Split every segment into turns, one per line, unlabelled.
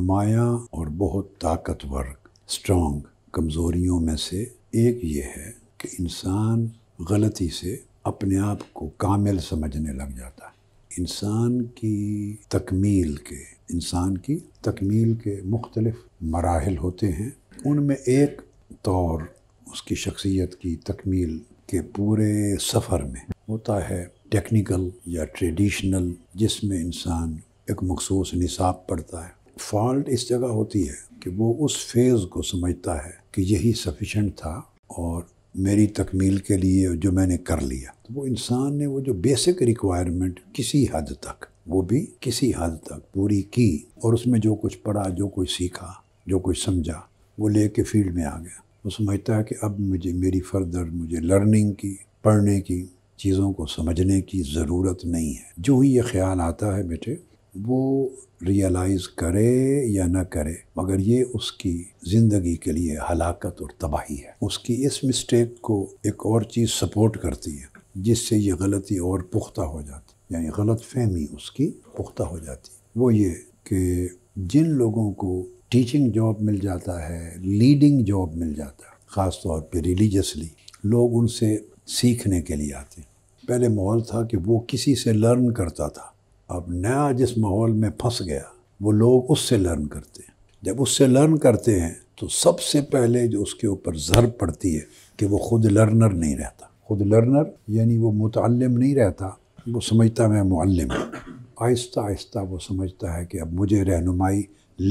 नुमाया और बहुत ताकतवर स्ट्रॉन्ग कमज़ोरियों में से एक ये है कि इंसान गलती से अपने आप को कामिल समझने लग जाता है इंसान की तकमील के इंसान की तकमील के मुख्तलफ़ मराहल होते हैं उनमें एक तौर उसकी शख्सियत की तकमील के पूरे सफ़र में होता है टेक्निकल या ट्रेडिशनल जिसमें इंसान एक मखसूस निसाब पड़ता है फॉल्ट इस जगह होती है कि वो उस फेज़ को समझता है कि यही सफिशेंट था और मेरी तकमील के लिए जो मैंने कर लिया तो वो इंसान ने वो जो बेसिक रिक्वायरमेंट किसी हद तक वो भी किसी हद तक पूरी की और उसमें जो कुछ पढ़ा जो कुछ सीखा जो कुछ समझा वो ले के फील्ड में आ गया वो समझता है कि अब मुझे मेरी फर्दर मुझे लर्निंग की पढ़ने की चीज़ों को समझने की ज़रूरत नहीं है जो ही ये ख्याल आता है बेटे वो रियलाइज़ करे या ना करे मगर ये उसकी ज़िंदगी के लिए हलाकत और तबाही है उसकी इस मिस्टेक को एक और चीज़ सपोर्ट करती है जिससे ये गलती और पुख्ता हो जाती यानी गलत फहमी उसकी पुख्ता हो जाती वो ये कि जिन लोगों को टीचिंग जॉब मिल जाता है लीडिंग जॉब मिल जाता है ख़ास तौर पर रिलीजसली लोग उनसे सीखने के लिए आते हैं पहले माहौल था कि वो किसी से लर्न करता था अब नया जिस माहौल में फंस गया वो लोग उससे लर्न करते हैं जब उससे लर्न करते हैं तो सबसे पहले जो उसके ऊपर ज़रब पड़ती है कि वो खुद लर्नर नहीं रहता खुद लर्नर यानी वो मुतम नहीं रहता वो समझता मैं मुल्लम आहिस्ता आहिस्ता वो समझता है कि अब मुझे रहनुमाई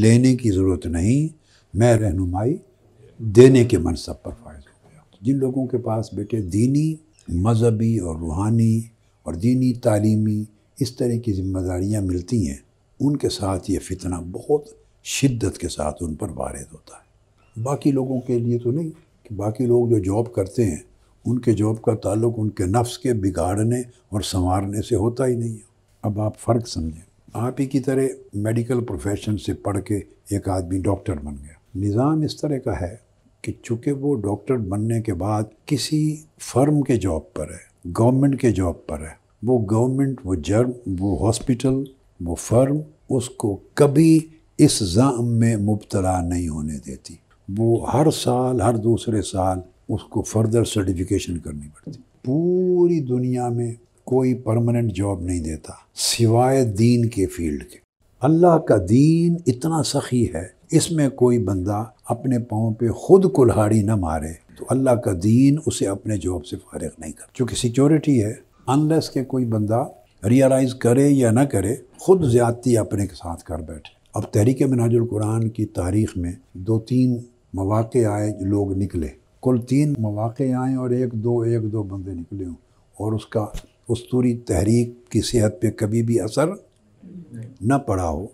लेने की ज़रूरत नहीं मैं रहनुमाई देने के मनसब पर फायज हो गया जिन लोगों के पास बेटे दीनी मजहबी और रूहानी और दीनी तालीमी इस तरह की जिम्मेदारियाँ मिलती हैं उनके साथ ये फितना बहुत शिद्दत के साथ उन पर वारद होता है बाकी लोगों के लिए तो नहीं कि बाकी लोग जो जॉब करते हैं उनके जॉब का ताल्लुक उनके नफ्स के बिगाड़ने और संवारने से होता ही नहीं है अब आप फ़र्क समझें आप ही की तरह मेडिकल प्रोफेशन से पढ़ के एक आदमी डॉक्टर बन गया निज़ाम इस तरह का है कि चूँकि वो डॉक्टर बनने के बाद किसी फर्म के जॉब पर है गवर्नमेंट के जॉब पर है वो गवर्नमेंट वो जर्म वो हॉस्पिटल वो फर्म उसको कभी इस जाम में मुबतला नहीं होने देती वो हर साल हर दूसरे साल उसको फर्दर सर्टिफिकेशन करनी पड़ती पूरी दुनिया में कोई परमानेंट जॉब नहीं देता सिवाय दीन के फील्ड के अल्लाह का दीन इतना सखी है इसमें कोई बंदा अपने पाँव पे खुद कुल्हाड़ी ना मारे तो अल्लाह का दीन उसे अपने जॉब से फारग नहीं कर चूँकि सिक्योरिटी है अनलेस के कोई बंदा रियलाइज़ करे या ना करे ख़ुद ज़्यादती अपने के साथ कर बैठे अब तहरीक कुरान की तारीख़ में दो तीन मौाक़े आए लोग निकले कुल तीन मौाक़े आए और एक दो एक दो बंदे निकले हों और उसका उस्तूरी तहरीक की सेहत पे कभी भी असर न पड़ा हो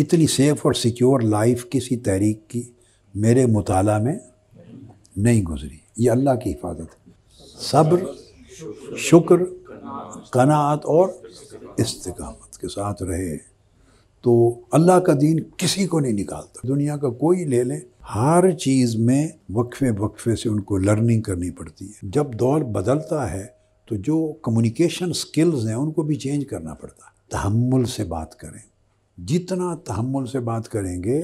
इतनी सेफ़ और सिक्योर लाइफ किसी तहरीक की मेरे मुताला में नहीं गुजरी ये अल्लाह की हिफाजत है सब्र शुक्र कनात और इस्तकामत के साथ रहे तो अल्लाह का दीन किसी को नहीं निकालता दुनिया का कोई ले ले हर चीज़ में वक्फे वक्फे से उनको लर्निंग करनी पड़ती है जब दौर बदलता है तो जो कम्युनिकेशन स्किल्स हैं उनको भी चेंज करना पड़ता है तहमुल से बात करें जितना तहमुल से बात करेंगे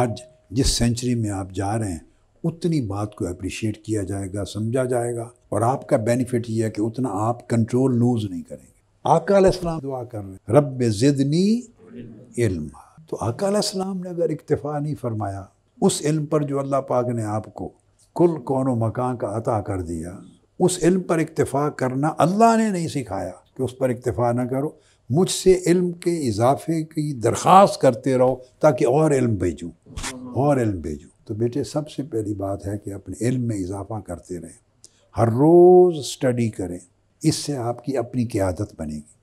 आज जिस सेंचुरी में आप जा रहे हैं उतनी बात को अप्रिशिएट किया जाएगा समझा जाएगा और आपका बेनिफिट ये है कि उतना आप कंट्रोल लूज नहीं करेंगे आकाम दुआ कर रहे रब ज़िदनी इल्म तो आकाम ने अगर इक्तफा नहीं फरमाया उस इल्म पर जो अल्लाह पाक ने आपको कुल कौन मकान का अता कर दिया उस इल्म पर इक्तफा करना अल्लाह ने नहीं सिखाया कि उस पर इक्तफा ना करो मुझसे इल्म के इजाफे की दरख्वास्त करते रहो ताकि और इल्म भेजूँ और इल्म भेजूँ तो बेटे सबसे पहली बात है कि अपने इल्म में इजाफा करते रहें हर रोज़ स्टडी करें इससे आपकी अपनी क्यादत बनेगी